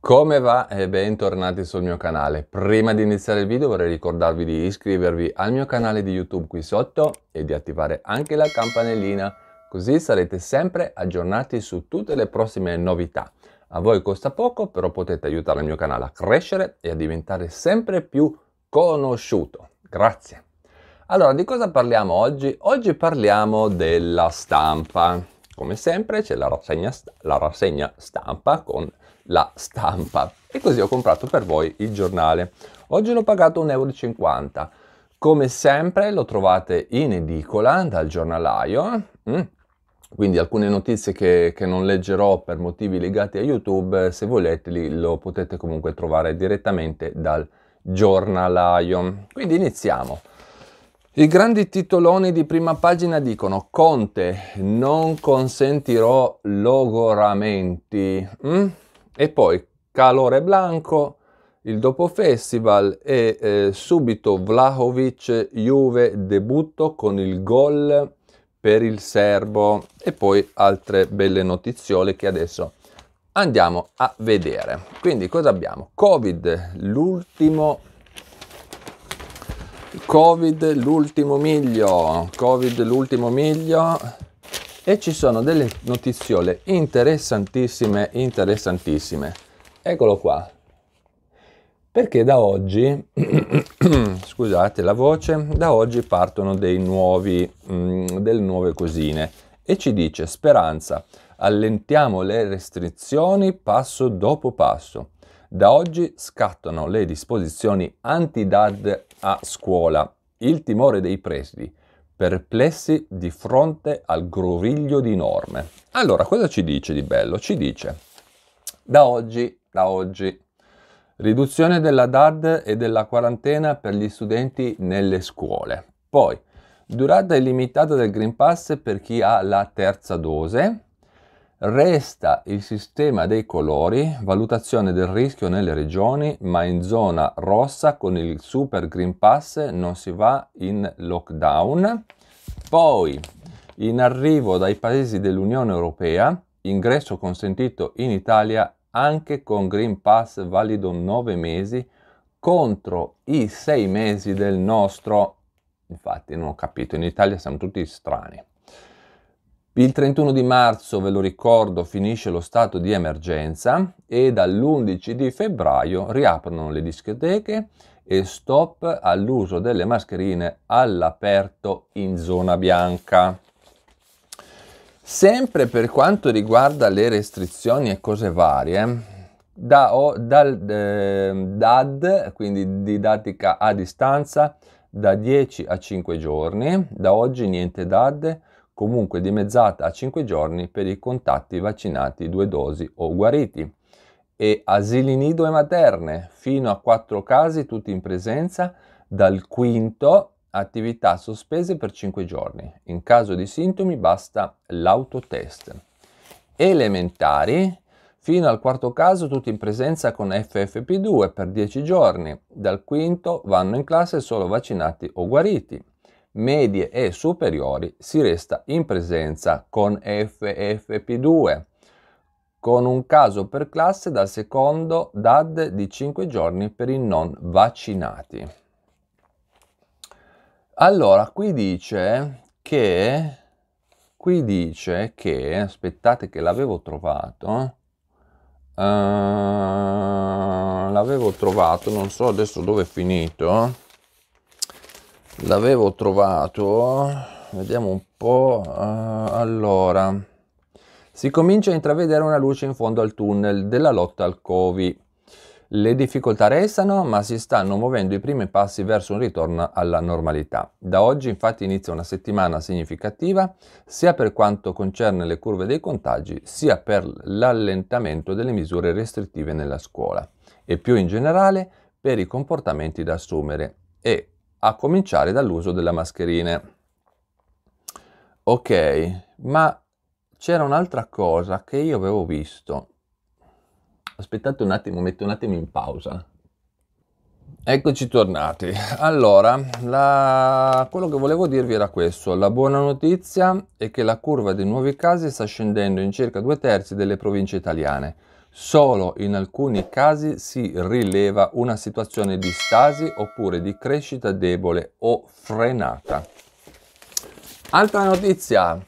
Come va? E bentornati sul mio canale. Prima di iniziare il video vorrei ricordarvi di iscrivervi al mio canale di YouTube qui sotto e di attivare anche la campanellina, così sarete sempre aggiornati su tutte le prossime novità. A voi costa poco, però potete aiutare il mio canale a crescere e a diventare sempre più conosciuto. Grazie. Allora, di cosa parliamo oggi? Oggi parliamo della stampa. Come sempre c'è la, la rassegna stampa con la stampa. E così ho comprato per voi il giornale. Oggi l'ho pagato 1,50 euro. Come sempre lo trovate in edicola dal giornalaio. Mm? Quindi alcune notizie che, che, non leggerò per motivi legati a YouTube, se volete lo potete comunque trovare direttamente dal giornalaio. Quindi iniziamo. I grandi titoloni di prima pagina dicono Conte, non consentirò logoramenti. Mm? E poi Calore Blanco, il dopo festival e eh, subito Vlahovic Juve debutto con il gol per il serbo e poi altre belle notiziole che adesso andiamo a vedere. Quindi cosa abbiamo? Covid, l'ultimo Covid l'ultimo miglio, Covid l'ultimo miglio e ci sono delle notiziole interessantissime, interessantissime. Eccolo qua. Perché da oggi, scusate la voce, da oggi partono dei nuovi, mh, mm, delle nuove cosine e ci dice Speranza, allentiamo le restrizioni passo dopo passo. Da oggi scattano le disposizioni anti-DAD a scuola, il timore dei presidi, perplessi di fronte al groviglio di norme. Allora, cosa ci dice di bello? Ci dice, da oggi, da oggi, riduzione della DAD e della quarantena per gli studenti nelle scuole. Poi, durata illimitata del Green Pass per chi ha la terza dose, Resta il sistema dei colori, valutazione del rischio nelle regioni, ma in zona rossa con il Super Green Pass non si va in lockdown. Poi, in arrivo dai paesi dell'Unione Europea, ingresso consentito in Italia anche con Green Pass valido 9 mesi contro i 6 mesi del nostro. Infatti non ho capito, in Italia siamo tutti strani. Il 31 di marzo, ve lo ricordo, finisce lo stato di emergenza e dall'11 di febbraio riaprono le discoteche e stop all'uso delle mascherine all'aperto in zona bianca. Sempre per quanto riguarda le restrizioni e cose varie, da, o, dal, eh, DAD, quindi didattica a distanza, da 10 a 5 giorni, da oggi niente DAD, comunque dimezzata a 5 giorni per i contatti vaccinati due dosi o guariti. E asili nido e materne, fino a 4 casi tutti in presenza, dal quinto attività sospese per 5 giorni. In caso di sintomi basta l'autotest. Elementari, fino al quarto caso tutti in presenza con FFP2 per 10 giorni, dal quinto vanno in classe solo vaccinati o guariti medie e superiori si resta in presenza con FFP2, con un caso per classe dal secondo DAD di 5 giorni per i non vaccinati. Allora, qui dice che, qui dice che, aspettate che l'avevo trovato, uh, l'avevo trovato, non so adesso dove è finito, l'avevo trovato vediamo un po uh, allora si comincia a intravedere una luce in fondo al tunnel della lotta al covid le difficoltà restano, ma si stanno muovendo i primi passi verso un ritorno alla normalità. Da oggi infatti inizia una settimana significativa, sia per quanto concerne le curve dei contagi, sia per l'allentamento delle misure restrittive nella scuola e più in generale per i comportamenti da assumere e a cominciare dall'uso delle mascherine. Ok, ma c'era un'altra cosa che io avevo visto. Aspettate un attimo, metto un attimo in pausa. Eccoci tornati. Allora, la... quello che volevo dirvi era questo. La buona notizia è che la curva dei nuovi casi sta scendendo in circa due terzi delle province italiane Solo in alcuni casi si rileva una situazione di stasi oppure di crescita debole o frenata. Altra notizia.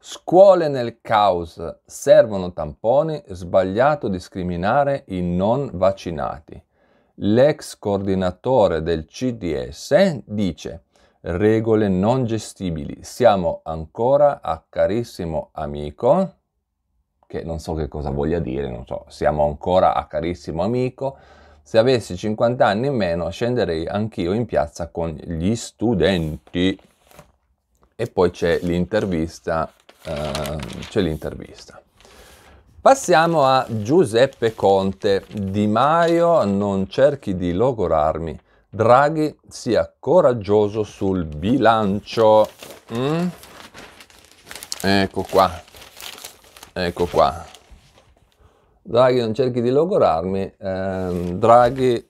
Scuole nel caos. Servono tamponi. Sbagliato discriminare i non vaccinati. L'ex coordinatore del CDS dice regole non gestibili. Siamo ancora a carissimo amico che non so che cosa voglia dire, non so, siamo ancora a carissimo amico. Se avessi 50 anni in meno scenderei anch'io in piazza con gli studenti. E poi c'è l'intervista. Eh, c'è l'intervista. Passiamo a Giuseppe Conte. Di Maio non cerchi di logorarmi. Draghi sia coraggioso sul bilancio. Mm? Ecco qua ecco qua. Draghi non cerchi di logorarmi, ehm, Draghi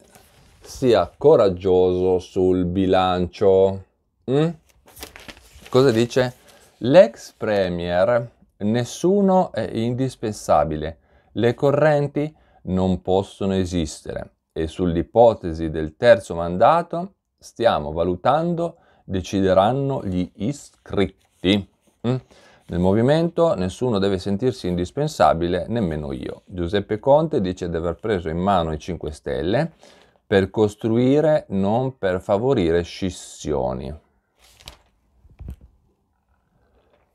sia coraggioso sul bilancio. Mm? Cosa dice? L'ex premier, nessuno è indispensabile, le correnti non possono esistere e sull'ipotesi del terzo mandato stiamo valutando, decideranno gli iscritti. Mm? Nel movimento nessuno deve sentirsi indispensabile, nemmeno io. Giuseppe Conte dice di aver preso in mano i 5 Stelle per costruire, non per favorire scissioni.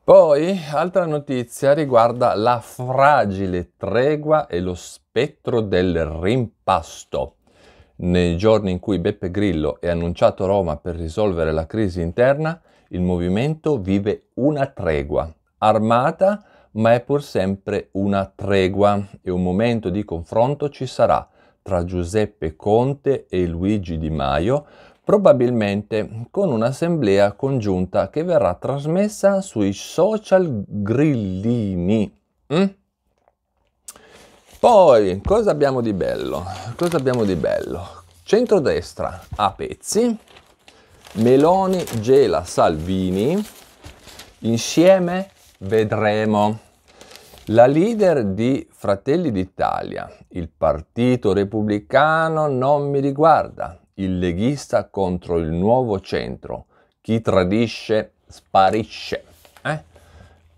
Poi, altra notizia riguarda la fragile tregua e lo spettro del rimpasto. Nei giorni in cui Beppe Grillo è annunciato a Roma per risolvere la crisi interna, il movimento vive una tregua armata, ma è pur sempre una tregua e un momento di confronto ci sarà tra Giuseppe Conte e Luigi Di Maio, probabilmente con un'assemblea congiunta che verrà trasmessa sui social grillini. Mm? Poi, cosa abbiamo di bello? Cosa abbiamo di bello? Centrodestra a pezzi, Meloni gela Salvini, insieme vedremo. La leader di Fratelli d'Italia, il partito repubblicano non mi riguarda, il leghista contro il nuovo centro, chi tradisce sparisce. Eh?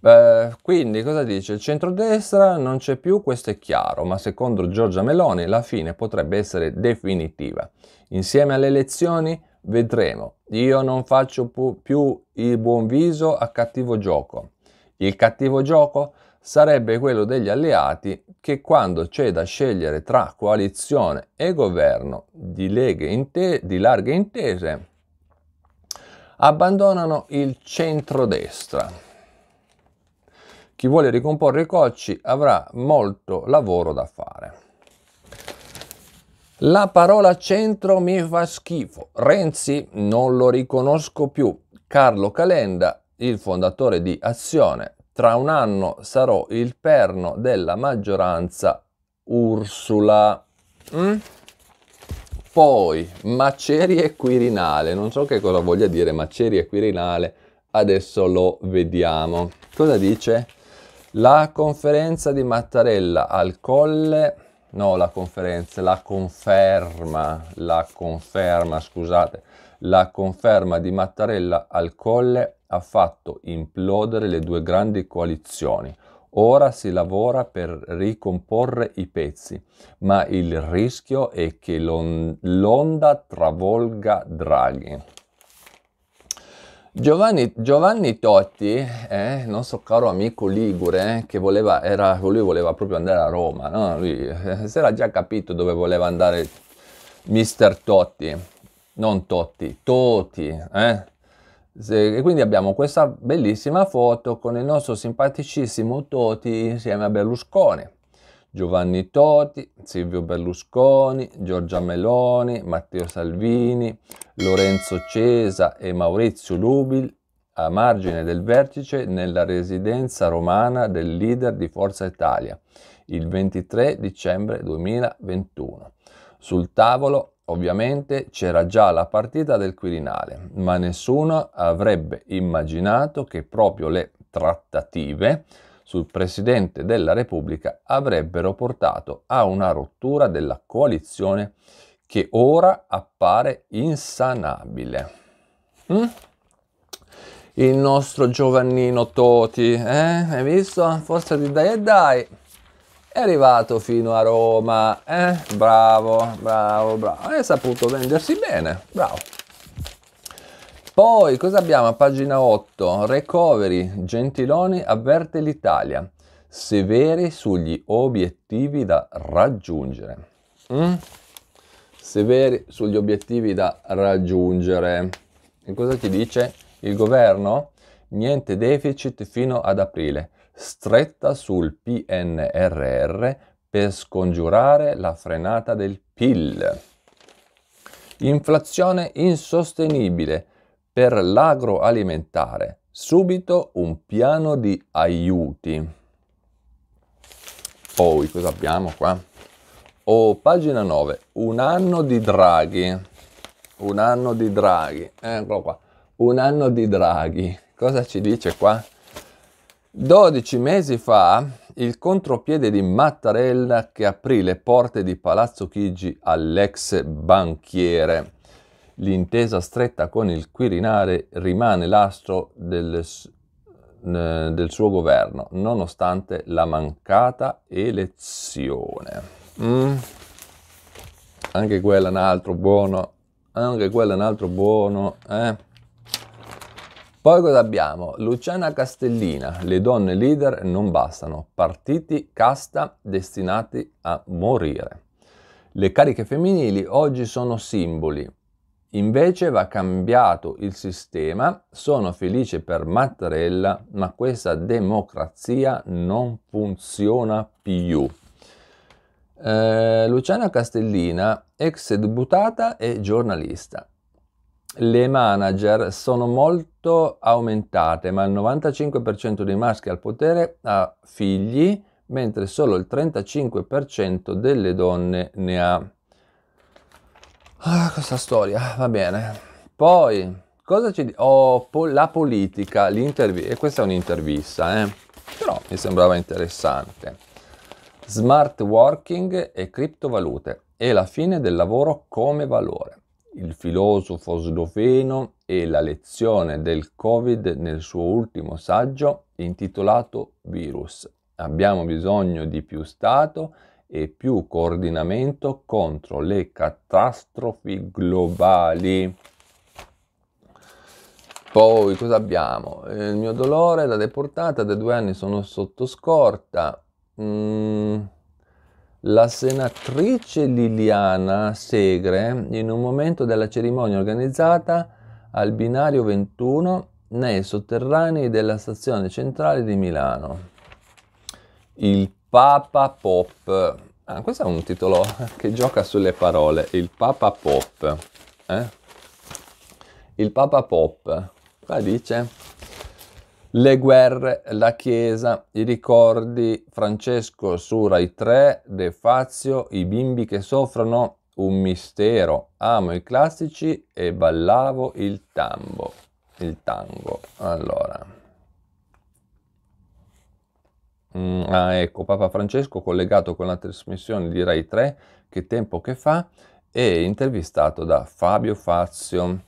Eh, quindi cosa dice? Il centrodestra non c'è più, questo è chiaro, ma secondo Giorgia Meloni la fine potrebbe essere definitiva. Insieme alle elezioni vedremo. Io non faccio più il buon viso a cattivo gioco. Il cattivo gioco sarebbe quello degli alleati che quando c'è da scegliere tra coalizione e governo di, inte- di larghe intese abbandonano il centrodestra. Chi vuole ricomporre i cocci avrà molto lavoro da fare. La parola centro mi fa schifo. Renzi non lo riconosco più. Carlo Calenda il fondatore di Azione, tra un anno sarò il perno della maggioranza Ursula. Mm? Poi Macerie Quirinale, non so che cosa voglia dire Macerie Quirinale, adesso lo vediamo. Cosa dice? La conferenza di Mattarella al Colle, no la conferenza, la conferma, la conferma, scusate, la conferma di Mattarella al Colle ha fatto implodere le due grandi coalizioni. Ora si lavora per ricomporre i pezzi, ma il rischio è che l'on- l'onda travolga Draghi. Giovanni, Giovanni Totti, eh, nostro caro amico Ligure, eh, che voleva, era, lui voleva proprio andare a Roma, no? lui eh, si era già capito dove voleva andare Mister Totti, non Totti, Totti, eh? E quindi abbiamo questa bellissima foto con il nostro simpaticissimo Toti insieme a Berlusconi. Giovanni Toti, Silvio Berlusconi, Giorgia Meloni, Matteo Salvini, Lorenzo Cesa e Maurizio Lubil a margine del vertice nella residenza romana del leader di Forza Italia il 23 dicembre 2021. Sul tavolo Ovviamente c'era già la partita del Quirinale, ma nessuno avrebbe immaginato che proprio le trattative sul Presidente della Repubblica avrebbero portato a una rottura della coalizione che ora appare insanabile. Mm? Il nostro Giovannino Toti, eh? Hai visto? Forza di dai e dai! è arrivato fino a Roma, eh? bravo, bravo, bravo, hai saputo vendersi bene, bravo. Poi cosa abbiamo a pagina 8? Recovery, Gentiloni avverte l'Italia, severi sugli obiettivi da raggiungere. Mm? Severi sugli obiettivi da raggiungere. E cosa ti dice il governo? Niente deficit fino ad aprile stretta sul PNRR per scongiurare la frenata del PIL. Inflazione insostenibile per l'agroalimentare. Subito un piano di aiuti. Poi cosa abbiamo qua? Oh, pagina 9. Un anno di Draghi. Un anno di Draghi. Eccolo qua. Un anno di Draghi. Cosa ci dice qua? 12 mesi fa il contropiede di Mattarella che aprì le porte di Palazzo Chigi all'ex banchiere. L'intesa stretta con il Quirinale rimane l'astro del, del suo governo, nonostante la mancata elezione. Mm. Anche quello è un altro buono, anche quello è un altro buono, eh? Poi cosa abbiamo? Luciana Castellina, le donne leader non bastano, partiti casta destinati a morire. Le cariche femminili oggi sono simboli, invece va cambiato il sistema, sono felice per Mattarella, ma questa democrazia non funziona più. Eh, Luciana Castellina, ex deputata e giornalista, le manager sono molto aumentate, ma il 95% dei maschi al potere ha figli, mentre solo il 35% delle donne ne ha. Ah, questa storia, va bene. Poi, cosa ci dice? Oh, po- la politica, l'intervista, e questa è un'intervista, eh? però mi sembrava interessante. Smart working e criptovalute e la fine del lavoro come valore il filosofo sloveno e la lezione del Covid nel suo ultimo saggio intitolato Virus. Abbiamo bisogno di più Stato e più coordinamento contro le catastrofi globali. Poi cosa abbiamo? Il mio dolore da deportata da due anni sono sotto scorta. Mm la senatrice Liliana Segre, in un momento della cerimonia organizzata al binario 21 nei sotterranei della stazione centrale di Milano. Il Papa Pop. Ah, questo è un titolo che gioca sulle parole. Il Papa Pop. Eh? Il Papa Pop. Qua dice le guerre, la Chiesa, i ricordi, Francesco su Rai 3, De Fazio, i bimbi che soffrono, un mistero, amo i classici e ballavo il tambo, il tango. Allora. Mm, ah, ecco, Papa Francesco collegato con la trasmissione di Rai 3, Che tempo che fa, e intervistato da Fabio Fazio.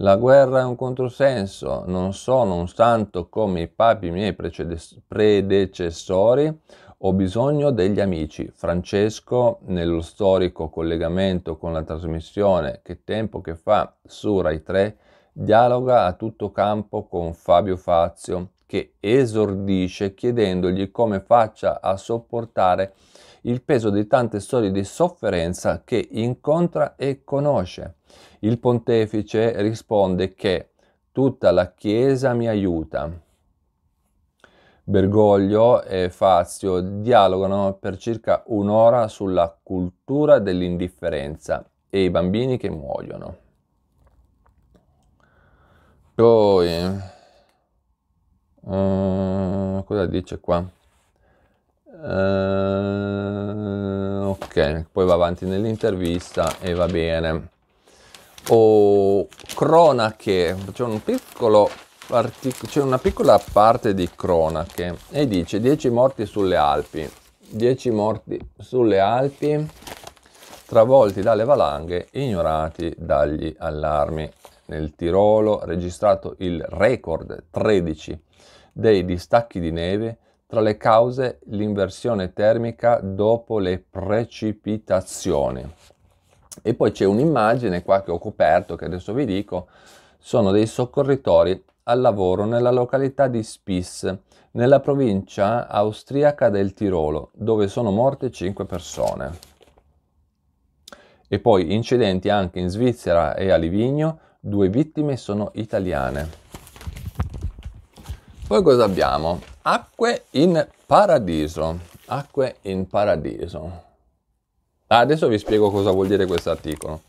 La guerra è un controsenso, non sono un santo come i papi miei predecessori, ho bisogno degli amici. Francesco, nello storico collegamento con la trasmissione Che tempo che fa su Rai 3, dialoga a tutto campo con Fabio Fazio, che esordisce chiedendogli come faccia a sopportare il peso di tante storie di sofferenza che incontra e conosce. Il pontefice risponde che tutta la Chiesa mi aiuta. Bergoglio e Fazio dialogano per circa un'ora sulla cultura dell'indifferenza e i bambini che muoiono. Poi, uh, cosa dice qua? Uh, ok, poi va avanti nell'intervista e va bene o cronache, c'è un piccolo c'è una piccola parte di cronache e dice 10 morti sulle Alpi, 10 morti sulle Alpi travolti dalle valanghe, ignorati dagli allarmi. Nel Tirolo registrato il record 13 dei distacchi di neve, tra le cause l'inversione termica dopo le precipitazioni. E poi c'è un'immagine qua che ho coperto, che adesso vi dico, sono dei soccorritori al lavoro nella località di Spis, nella provincia austriaca del Tirolo, dove sono morte 5 persone. E poi incidenti anche in Svizzera e a Livigno, due vittime sono italiane. Poi cosa abbiamo? Acque in paradiso. Acque in paradiso. Ah, adesso vi spiego cosa vuol dire questo articolo.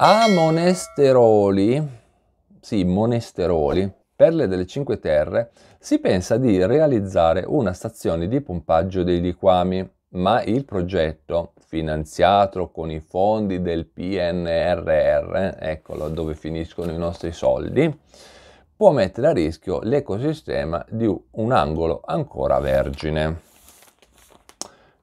A Monesteroli, sì, Monesteroli, Perle delle Cinque Terre, si pensa di realizzare una stazione di pompaggio dei liquami, ma il progetto, finanziato con i fondi del PNRR, eccolo dove finiscono i nostri soldi, può mettere a rischio l'ecosistema di un angolo ancora vergine.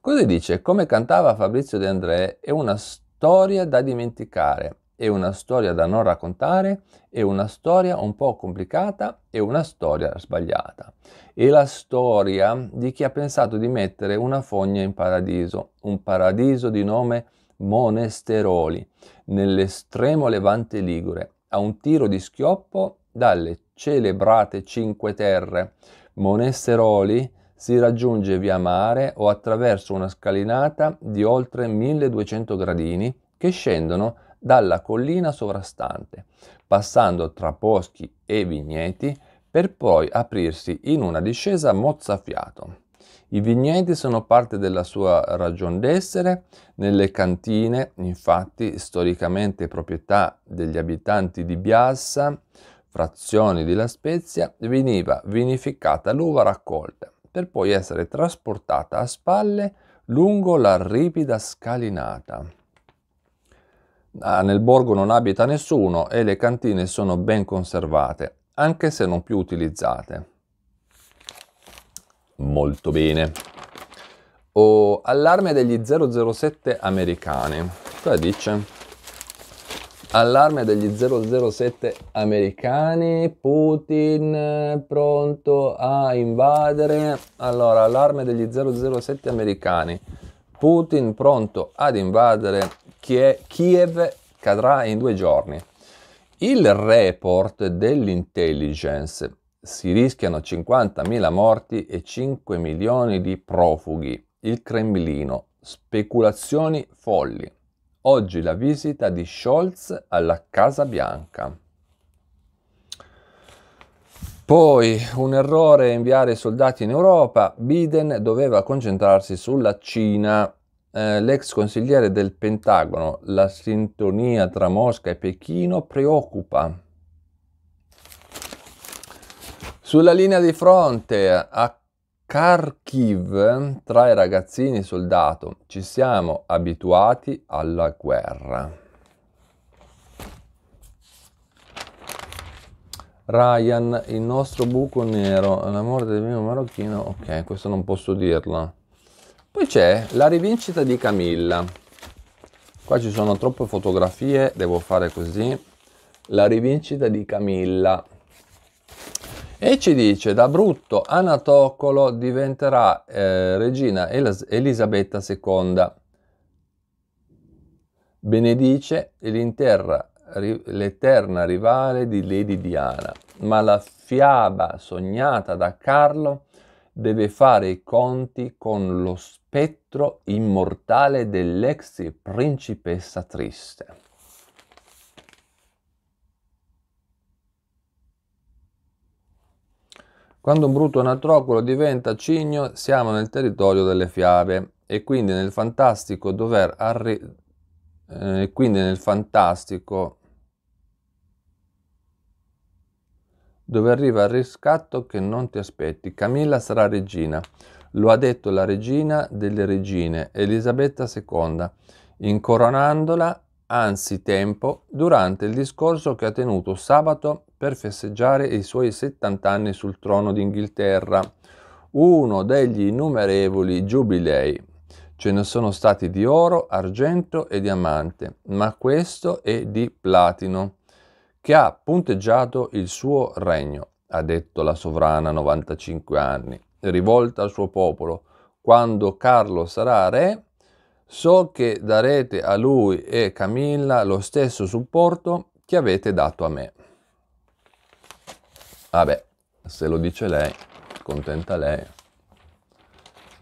Così dice, come cantava Fabrizio De André, è una storia da dimenticare, è una storia da non raccontare, è una storia un po' complicata, è una storia sbagliata. È la storia di chi ha pensato di mettere una fogna in paradiso, un paradiso di nome Monesteroli, nell'estremo levante ligure, a un tiro di schioppo dalle celebrate Cinque Terre. Monesteroli si raggiunge via mare o attraverso una scalinata di oltre 1200 gradini che scendono dalla collina sovrastante, passando tra boschi e vigneti per poi aprirsi in una discesa mozzafiato. I vigneti sono parte della sua ragion d'essere, nelle cantine, infatti, storicamente proprietà degli abitanti di Biassa, frazioni di La Spezia, veniva vinificata l'uva raccolta per poi essere trasportata a spalle lungo la ripida scalinata. Ah, nel borgo non abita nessuno e le cantine sono ben conservate, anche se non più utilizzate. Molto bene. O oh, allarme degli 007 americani. Cosa dice? Allarme degli 007 americani, Putin eh, pronto a invadere. Allora, allarme degli 007 americani, Putin pronto ad invadere Kiev, cadrà in due giorni. Il report dell'intelligence si rischiano 50.000 morti e 5 milioni di profughi. Il Cremlino, speculazioni folli oggi la visita di Scholz alla Casa Bianca. Poi un errore inviare soldati in Europa, Biden doveva concentrarsi sulla Cina. Eh, l'ex consigliere del Pentagono, la sintonia tra Mosca e Pechino preoccupa. Sulla linea di fronte, a Kharkiv, tra i ragazzini soldato, ci siamo abituati alla guerra. Ryan, il nostro buco nero, la morte del mio marocchino, ok, questo non posso dirlo. Poi c'è la rivincita di Camilla. Qua ci sono troppe fotografie, devo fare così. La rivincita di Camilla. E ci dice, da brutto Anatocolo diventerà eh, regina Elas- Elisabetta II. Benedice ri- l'eterna rivale di Lady Diana, ma la fiaba sognata da Carlo deve fare i conti con lo spettro immortale dell'ex principessa triste. Quando un brutto natrocolo diventa cigno, siamo nel territorio delle fiabe e quindi nel fantastico dover arri- eh, e quindi nel fantastico dove arriva il riscatto che non ti aspetti. Camilla sarà regina. Lo ha detto la regina delle regine, Elisabetta II, incoronandola anzi tempo, durante il discorso che ha tenuto sabato per festeggiare i suoi 70 anni sul trono d'Inghilterra, uno degli innumerevoli giubilei. Ce ne sono stati di oro, argento e diamante, ma questo è di platino, che ha punteggiato il suo regno, ha detto la sovrana 95 anni, rivolta al suo popolo. Quando Carlo sarà re, So che darete a lui e Camilla lo stesso supporto che avete dato a me. Vabbè, se lo dice lei, contenta lei.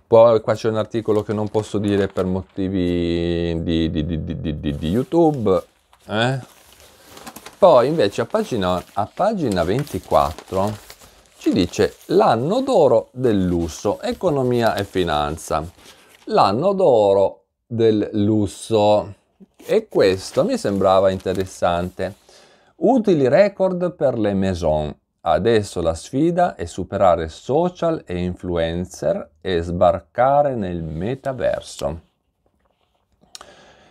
Poi qua c'è un articolo che non posso dire per motivi di, di, di, di YouTube. Eh? Poi invece a pagina, a pagina 24 ci dice l'anno d'oro del lusso, economia e finanza. L'anno d'oro del lusso e questo mi sembrava interessante. Utili record per le maison. Adesso la sfida è superare social e influencer e sbarcare nel metaverso.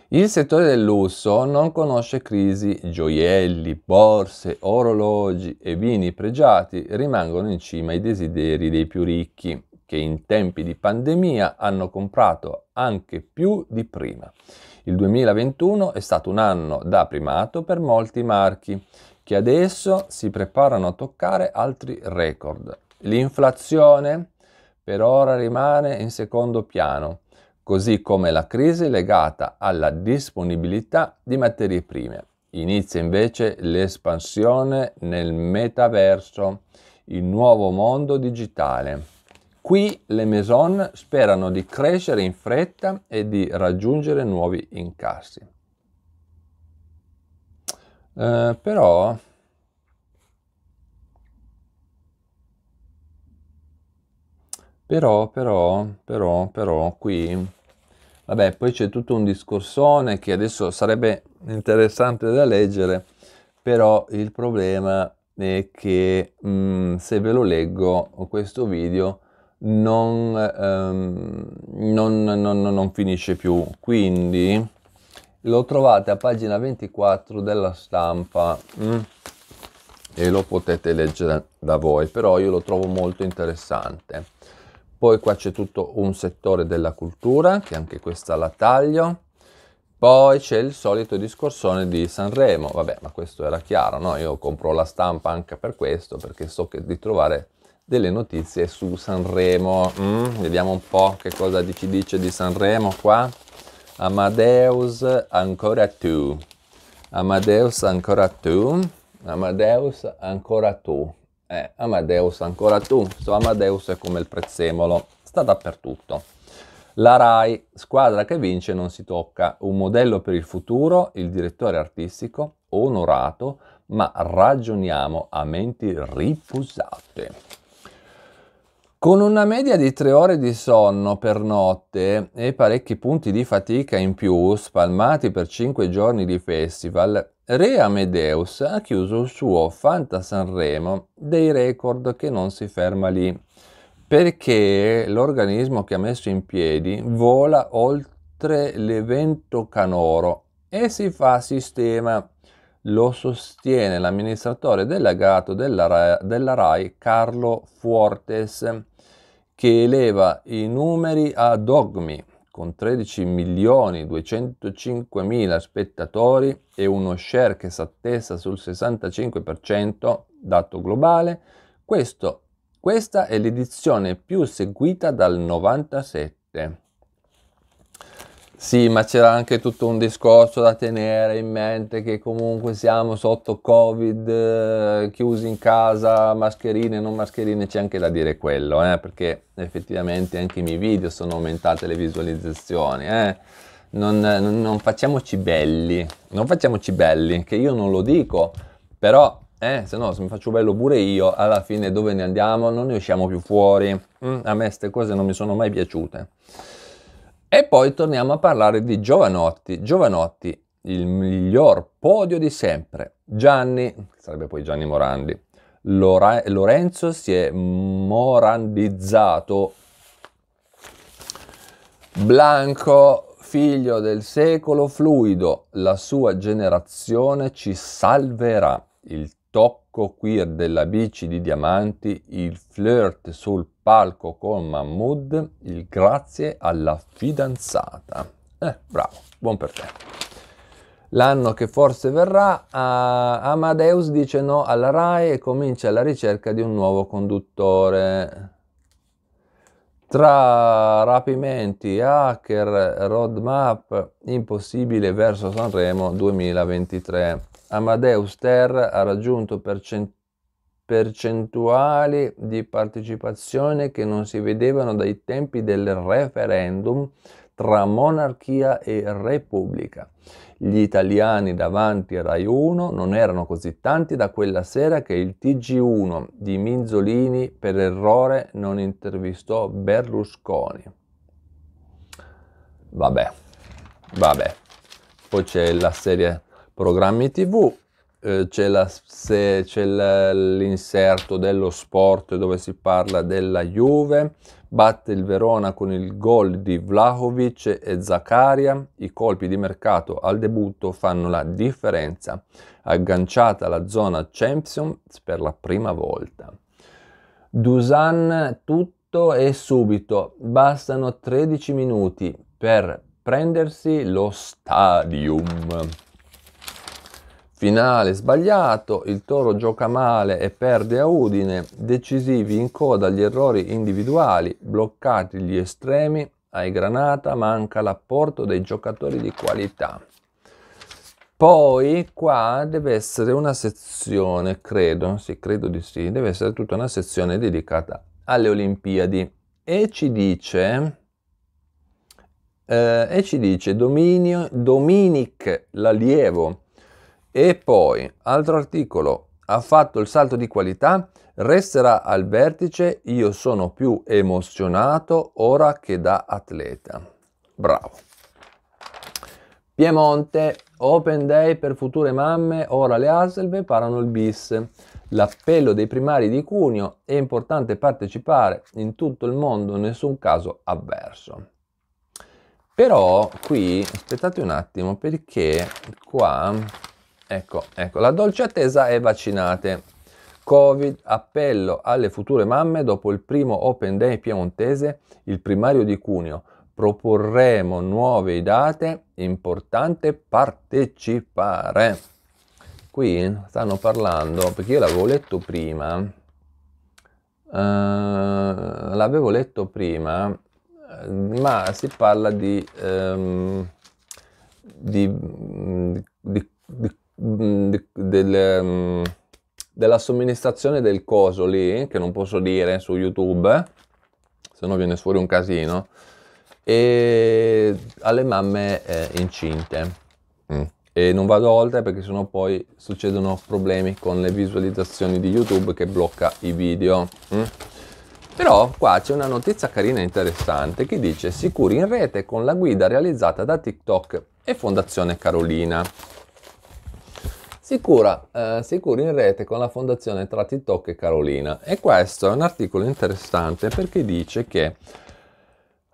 Il settore del lusso non conosce crisi, gioielli, borse, orologi e vini pregiati rimangono in cima ai desideri dei più ricchi che in tempi di pandemia hanno comprato anche più di prima. Il 2021 è stato un anno da primato per molti marchi che adesso si preparano a toccare altri record. L'inflazione per ora rimane in secondo piano, così come la crisi legata alla disponibilità di materie prime. Inizia invece l'espansione nel metaverso, il nuovo mondo digitale Qui le maison sperano di crescere in fretta e di raggiungere nuovi incassi. Eh, però però però però però qui vabbè poi c'è tutto un discorsone che adesso sarebbe interessante da leggere però il problema è che mh, mm, se ve lo leggo questo video non, ehm, non, non, non finisce più. Quindi lo trovate a pagina 24 della stampa mm. e lo potete leggere da voi, però io lo trovo molto interessante. Poi qua c'è tutto un settore della cultura, che anche questa la taglio. Poi c'è il solito discorsone di Sanremo, vabbè, ma questo era chiaro, no? Io compro la stampa anche per questo, perché so che di trovare delle notizie su Sanremo. Mm, vediamo un po' che cosa ci dice di Sanremo qua. Amadeus ancora tu. Amadeus ancora tu. Amadeus ancora tu. Eh, Amadeus ancora tu. So, Amadeus è come il prezzemolo, sta dappertutto. La RAI, squadra che vince non si tocca, un modello per il futuro, il direttore artistico, onorato, ma ragioniamo a menti riposate. Con una media di 3 ore di sonno per notte e parecchi punti di fatica in più, spalmati per 5 giorni di festival, Re Amedeus ha chiuso il suo Fanta Sanremo dei record che non si ferma lì, perché l'organismo che ha messo in piedi vola oltre l'evento canoro e si fa sistema. Lo sostiene l'amministratore delegato della RAI Carlo Fuortes che eleva i numeri a dogmi con 13.205.000 spettatori e uno share che s'attesta sul 65% dato globale, questo, questa è l'edizione più seguita dal 97. Sì, ma c'era anche tutto un discorso da tenere in mente che comunque siamo sotto Covid, eh, chiusi in casa, mascherine, non mascherine, c'è anche da dire quello, eh? perché effettivamente anche i miei video sono aumentate le visualizzazioni. Eh? Non, non, non, facciamoci belli, non facciamoci belli, che io non lo dico, però eh, se no se mi faccio bello pure io, alla fine dove ne andiamo? Non ne usciamo più fuori. Mm, a me queste cose non mi sono mai piaciute. E poi torniamo a parlare di Giovanotti. Giovanotti, il miglior podio di sempre. Gianni, sarebbe poi Gianni Morandi. Lora- Lorenzo si è morandizzato. Blanco, figlio del secolo fluido, la sua generazione ci salverà. Il top Rocco Queer della bici di diamanti, il flirt sul palco con Mahmood, il grazie alla fidanzata. Eh, bravo, buon per te. L'anno che forse verrà, Amadeus dice no alla RAI e comincia la ricerca di un nuovo conduttore. Tra rapimenti, hacker, roadmap, impossibile verso Sanremo 2023. Amadeus Terra ha raggiunto percentuali di partecipazione che non si vedevano dai tempi del referendum tra monarchia e repubblica. Gli italiani davanti a Rai 1 non erano così tanti da quella sera che il TG1 di Minzolini per errore non intervistò Berlusconi. Vabbè, vabbè. Poi c'è la serie programmi tv, eh, c'è, l'inserto dello sport dove si parla della Juve, batte il Verona con il gol di Vlahovic e Zaccaria, i colpi di mercato al debutto fanno la differenza, agganciata la zona Champions per la prima volta. Dusan tutto e subito, bastano 13 minuti per prendersi lo stadium. Finale sbagliato, il Toro gioca male e perde a Udine, decisivi in coda gli errori individuali, bloccati gli estremi, ai Granata manca l'apporto dei giocatori di qualità. Poi qua deve essere una sezione, credo, sì, credo di sì, deve essere tutta una sezione dedicata alle Olimpiadi e ci dice... Eh, e ci dice Dominio, Dominic l'allievo e poi, altro articolo, ha fatto il salto di qualità, resterà al vertice, io sono più emozionato ora che da atleta. Bravo. Piemonte, Open Day per future mamme, ora le ASL preparano il bis. L'appello dei primari di Cuneo, è importante partecipare in tutto il mondo, nessun caso avverso. Però qui, aspettate un attimo, perché qua Ecco, ecco, la dolce attesa è vaccinate. Covid, appello alle future mamme dopo il primo Open Day piemontese, il primario di Cuneo. Proporremo nuove date, importante partecipare. Qui stanno parlando, perché io l'avevo letto prima, eh, l'avevo letto prima, ma si parla di, ehm, di, di, di Mm, del, mm, della somministrazione del coso lì, che non posso dire su YouTube, se no viene fuori un casino, e alle mamme eh, incinte. Mm. E non vado oltre perché sennò poi succedono problemi con le visualizzazioni di YouTube che blocca i video. Mm. Però qua c'è una notizia carina e interessante che dice sicuri in rete con la guida realizzata da TikTok e Fondazione Carolina sicura, eh, si in rete con la fondazione tra TikTok e Carolina. E questo è un articolo interessante perché dice che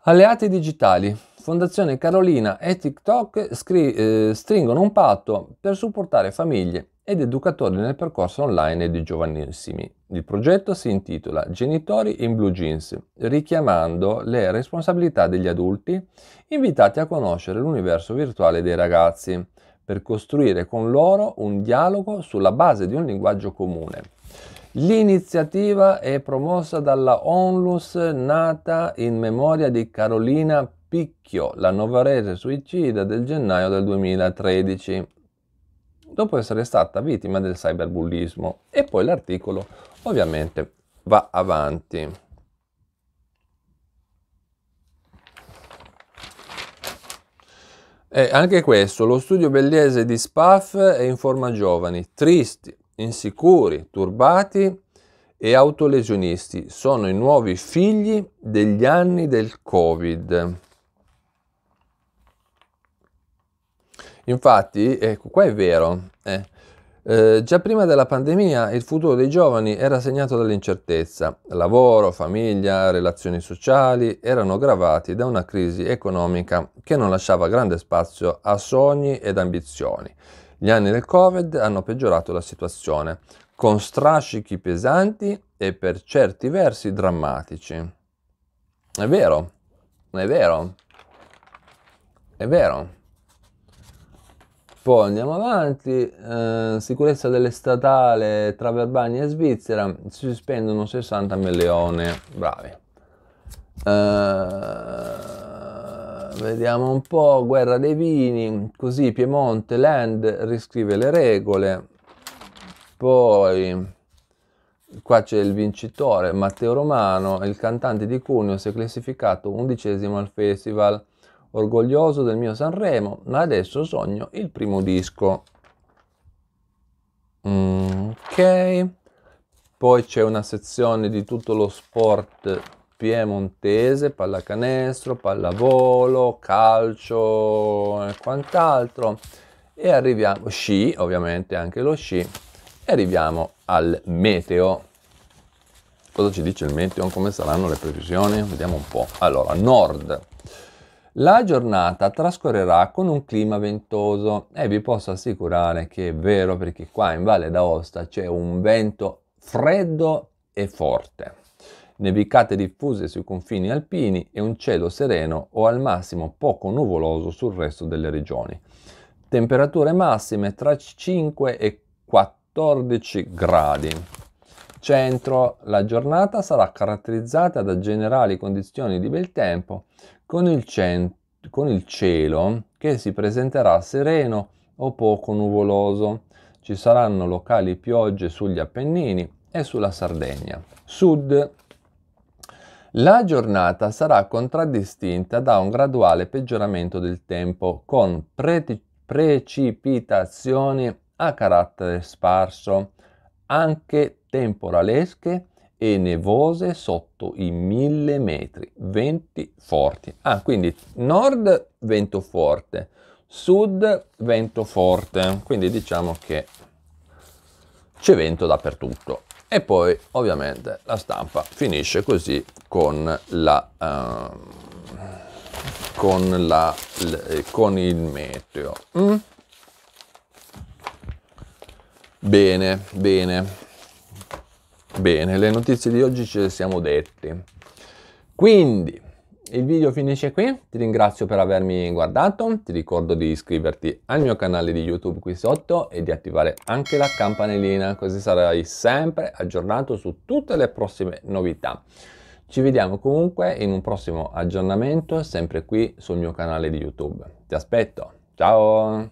alleati digitali, Fondazione Carolina e TikTok scri- eh, stringono un patto per supportare famiglie ed educatori nel percorso online di giovanissimi. Il progetto si intitola Genitori in Blue Jeans, richiamando le responsabilità degli adulti invitati a conoscere l'universo virtuale dei ragazzi per costruire con loro un dialogo sulla base di un linguaggio comune. L'iniziativa è promossa dalla ONLUS nata in memoria di Carolina Picchio, la novarese suicida del gennaio del 2013, dopo essere stata vittima del cyberbullismo. E poi l'articolo ovviamente va avanti. E eh, anche questo, lo studio belliese di Spaff è in forma giovani, tristi, insicuri, turbati e autolesionisti. Sono i nuovi figli degli anni del Covid. Infatti, ecco, qua è vero. Eh. Eh, già prima della pandemia il futuro dei giovani era segnato dall'incertezza. Lavoro, famiglia, relazioni sociali erano gravati da una crisi economica che non lasciava grande spazio a sogni ed ambizioni. Gli anni del Covid hanno peggiorato la situazione, con strascichi pesanti e per certi versi drammatici. È vero, è vero, è vero poi andiamo avanti, eh, sicurezza delle statale tra Verbania e Svizzera, si spendono 60 milioni, bravi. Eh, vediamo un po', guerra dei vini, così Piemonte, Land riscrive le regole, poi qua c'è il vincitore Matteo Romano, il cantante di Cuneo si è classificato undicesimo al festival orgoglioso del mio Sanremo, ma adesso sogno il primo disco. Mm, ok. Poi c'è una sezione di tutto lo sport piemontese, pallacanestro, pallavolo, calcio e quant'altro. E arriviamo, sci, ovviamente anche lo sci, e arriviamo al meteo. Cosa ci dice il meteo? Come saranno le previsioni? Vediamo un po'. Allora, nord, la giornata trascorrerà con un clima ventoso e vi posso assicurare che è vero perché qua in Valle d'Aosta c'è un vento freddo e forte. Nevicate diffuse sui confini alpini e un cielo sereno o al massimo poco nuvoloso sul resto delle regioni. Temperature massime tra 5 e 14 gradi. Centro, la giornata sarà caratterizzata da generali condizioni di bel tempo con il, con il cielo che si presenterà sereno o poco nuvoloso. Ci saranno locali piogge sugli Appennini e sulla Sardegna. Sud. La giornata sarà contraddistinta da un graduale peggioramento del tempo con pre- precipitazioni a carattere sparso, anche temporalesche e nevose sotto i 1000 metri, venti forti. Ah, quindi nord vento forte, sud vento forte, quindi diciamo che c'è vento dappertutto. E poi ovviamente la stampa finisce così con la... Uh, con, la, eh, con il meteo. Mm? Bene, bene. Bene, le notizie di oggi ce le siamo dette. Quindi, il video finisce qui, ti ringrazio per avermi guardato, ti ricordo di iscriverti al mio canale di YouTube qui sotto e di attivare anche la campanellina, così sarai sempre aggiornato su tutte le prossime novità. Ci vediamo comunque in un prossimo aggiornamento, sempre qui sul mio canale di YouTube. Ti aspetto, ciao!